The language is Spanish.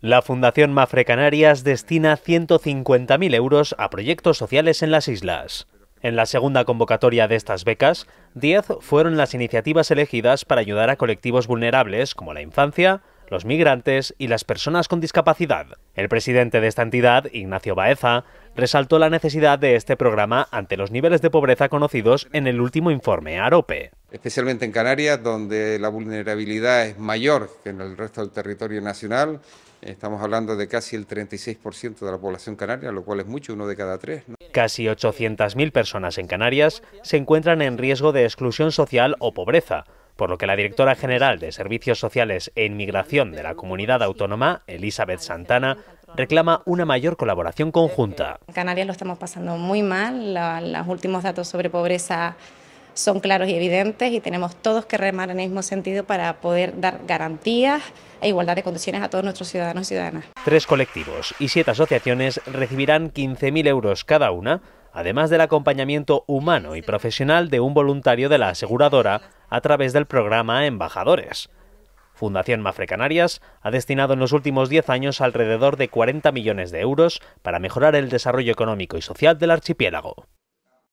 La Fundación Mafre Canarias destina 150.000 euros a proyectos sociales en las islas. En la segunda convocatoria de estas becas, 10 fueron las iniciativas elegidas para ayudar a colectivos vulnerables como la infancia, los migrantes y las personas con discapacidad. El presidente de esta entidad, Ignacio Baeza, resaltó la necesidad de este programa ante los niveles de pobreza conocidos en el último informe AROPE especialmente en Canarias, donde la vulnerabilidad es mayor que en el resto del territorio nacional. Estamos hablando de casi el 36% de la población canaria, lo cual es mucho, uno de cada tres. Casi 800.000 personas en Canarias se encuentran en riesgo de exclusión social o pobreza, por lo que la directora general de Servicios Sociales e Inmigración de la comunidad autónoma, Elizabeth Santana, reclama una mayor colaboración conjunta. En Canarias lo estamos pasando muy mal, los últimos datos sobre pobreza son claros y evidentes y tenemos todos que remar en el mismo sentido para poder dar garantías e igualdad de condiciones a todos nuestros ciudadanos y ciudadanas. Tres colectivos y siete asociaciones recibirán 15.000 euros cada una, además del acompañamiento humano y profesional de un voluntario de la aseguradora a través del programa Embajadores. Fundación Mafre Canarias ha destinado en los últimos 10 años alrededor de 40 millones de euros para mejorar el desarrollo económico y social del archipiélago.